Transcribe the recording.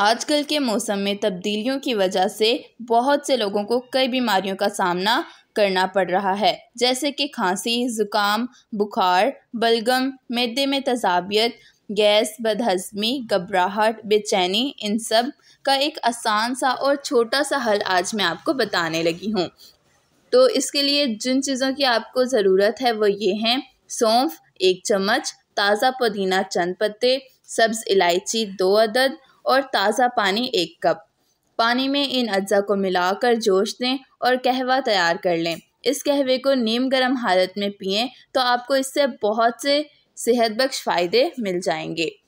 आजकल के मौसम में तब्दीलियों की वजह से बहुत से लोगों को कई बीमारियों का सामना करना पड़ रहा है जैसे कि खांसी ज़ुकाम बुखार बलगम मैदे में तजाबियत गैस बदहजमी घबराहट बेचैनी इन सब का एक आसान सा और छोटा सा हल आज मैं आपको बताने लगी हूँ तो इसके लिए जिन चीज़ों की आपको ज़रूरत है वो ये हैं सौंफ एक चम्मच ताज़ा पुदीना चंद पत्ते सब्ज़ इलायची दो अदद और ताज़ा पानी एक कप पानी में इन अज्जा को मिलाकर जोश दें और कहवा तैयार कर लें इस कहवे को नीम गर्म हालत में पिएं तो आपको इससे बहुत से सेहत बख्श फ़ायदे मिल जाएंगे